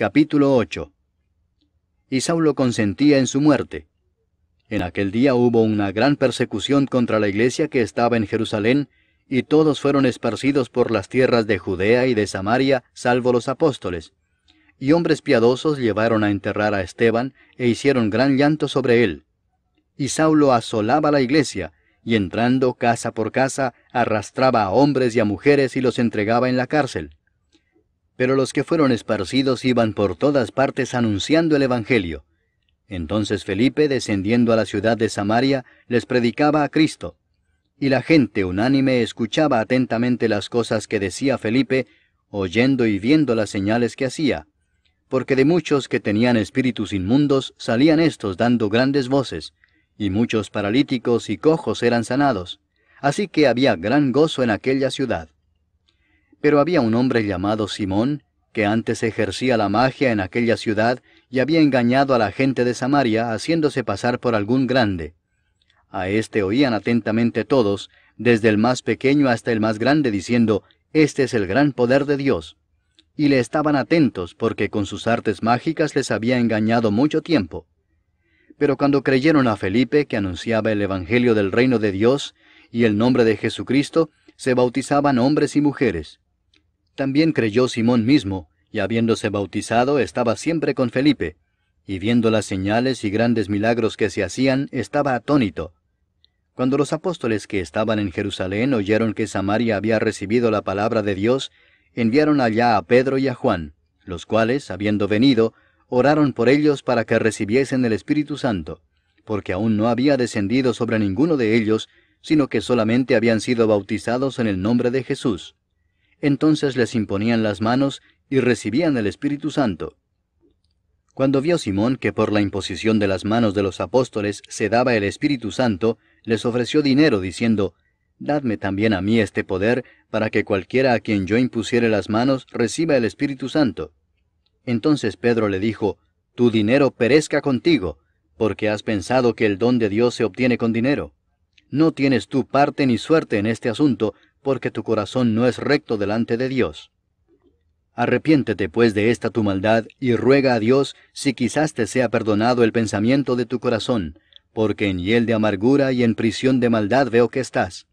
Capítulo 8 Y Saulo consentía en su muerte. En aquel día hubo una gran persecución contra la iglesia que estaba en Jerusalén, y todos fueron esparcidos por las tierras de Judea y de Samaria, salvo los apóstoles. Y hombres piadosos llevaron a enterrar a Esteban, e hicieron gran llanto sobre él. Y Saulo asolaba la iglesia, y entrando casa por casa, arrastraba a hombres y a mujeres y los entregaba en la cárcel pero los que fueron esparcidos iban por todas partes anunciando el Evangelio. Entonces Felipe, descendiendo a la ciudad de Samaria, les predicaba a Cristo. Y la gente unánime escuchaba atentamente las cosas que decía Felipe, oyendo y viendo las señales que hacía. Porque de muchos que tenían espíritus inmundos salían estos dando grandes voces, y muchos paralíticos y cojos eran sanados. Así que había gran gozo en aquella ciudad. Pero había un hombre llamado Simón, que antes ejercía la magia en aquella ciudad y había engañado a la gente de Samaria haciéndose pasar por algún grande. A este oían atentamente todos, desde el más pequeño hasta el más grande, diciendo, Este es el gran poder de Dios. Y le estaban atentos porque con sus artes mágicas les había engañado mucho tiempo. Pero cuando creyeron a Felipe, que anunciaba el Evangelio del reino de Dios y el nombre de Jesucristo, se bautizaban hombres y mujeres también creyó Simón mismo, y habiéndose bautizado estaba siempre con Felipe, y viendo las señales y grandes milagros que se hacían, estaba atónito. Cuando los apóstoles que estaban en Jerusalén oyeron que Samaria había recibido la palabra de Dios, enviaron allá a Pedro y a Juan, los cuales, habiendo venido, oraron por ellos para que recibiesen el Espíritu Santo, porque aún no había descendido sobre ninguno de ellos, sino que solamente habían sido bautizados en el nombre de Jesús entonces les imponían las manos y recibían el Espíritu Santo. Cuando vio Simón que por la imposición de las manos de los apóstoles se daba el Espíritu Santo, les ofreció dinero, diciendo, Dadme también a mí este poder, para que cualquiera a quien yo impusiere las manos reciba el Espíritu Santo. Entonces Pedro le dijo, Tu dinero perezca contigo, porque has pensado que el don de Dios se obtiene con dinero. No tienes tú parte ni suerte en este asunto, porque tu corazón no es recto delante de Dios. Arrepiéntete pues de esta tu maldad y ruega a Dios si quizás te sea perdonado el pensamiento de tu corazón, porque en hiel de amargura y en prisión de maldad veo que estás.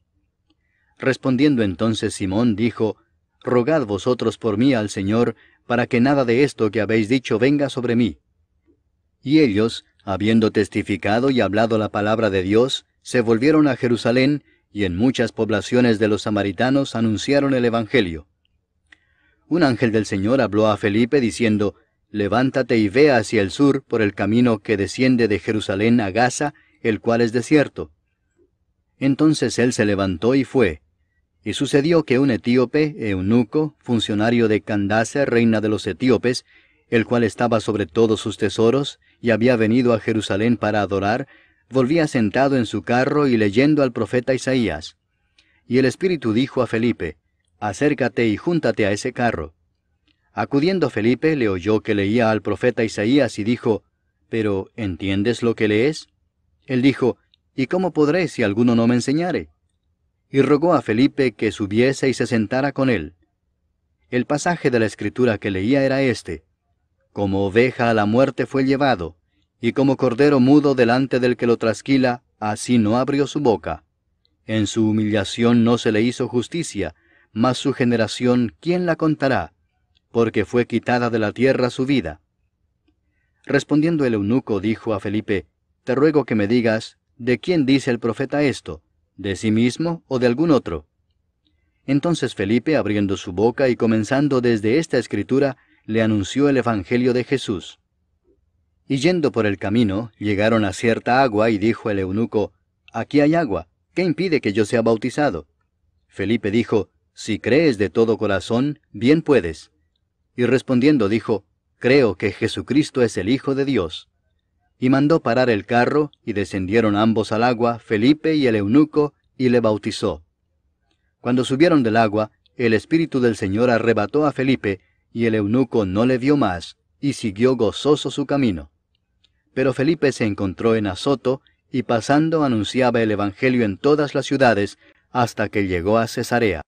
Respondiendo entonces Simón dijo, Rogad vosotros por mí al Señor, para que nada de esto que habéis dicho venga sobre mí. Y ellos, habiendo testificado y hablado la palabra de Dios, se volvieron a Jerusalén, y en muchas poblaciones de los samaritanos anunciaron el Evangelio. Un ángel del Señor habló a Felipe diciendo, Levántate y ve hacia el sur por el camino que desciende de Jerusalén a Gaza, el cual es desierto. Entonces él se levantó y fue. Y sucedió que un etíope, eunuco, funcionario de Candace, reina de los etíopes, el cual estaba sobre todos sus tesoros, y había venido a Jerusalén para adorar, volvía sentado en su carro y leyendo al profeta Isaías. Y el Espíritu dijo a Felipe, Acércate y júntate a ese carro. Acudiendo Felipe le oyó que leía al profeta Isaías y dijo, Pero ¿entiendes lo que lees? Él dijo, ¿Y cómo podré si alguno no me enseñare? Y rogó a Felipe que subiese y se sentara con él. El pasaje de la escritura que leía era este, Como oveja a la muerte fue llevado, y como cordero mudo delante del que lo trasquila, así no abrió su boca. En su humillación no se le hizo justicia, mas su generación, ¿quién la contará? Porque fue quitada de la tierra su vida. Respondiendo el eunuco, dijo a Felipe, Te ruego que me digas, ¿de quién dice el profeta esto? ¿De sí mismo o de algún otro? Entonces Felipe, abriendo su boca y comenzando desde esta escritura, le anunció el Evangelio de Jesús. Y yendo por el camino, llegaron a cierta agua y dijo el eunuco, Aquí hay agua, ¿qué impide que yo sea bautizado? Felipe dijo, Si crees de todo corazón, bien puedes. Y respondiendo dijo, Creo que Jesucristo es el Hijo de Dios. Y mandó parar el carro, y descendieron ambos al agua, Felipe y el eunuco, y le bautizó. Cuando subieron del agua, el Espíritu del Señor arrebató a Felipe, y el eunuco no le vio más, y siguió gozoso su camino. Pero Felipe se encontró en Azoto y pasando anunciaba el Evangelio en todas las ciudades hasta que llegó a Cesarea.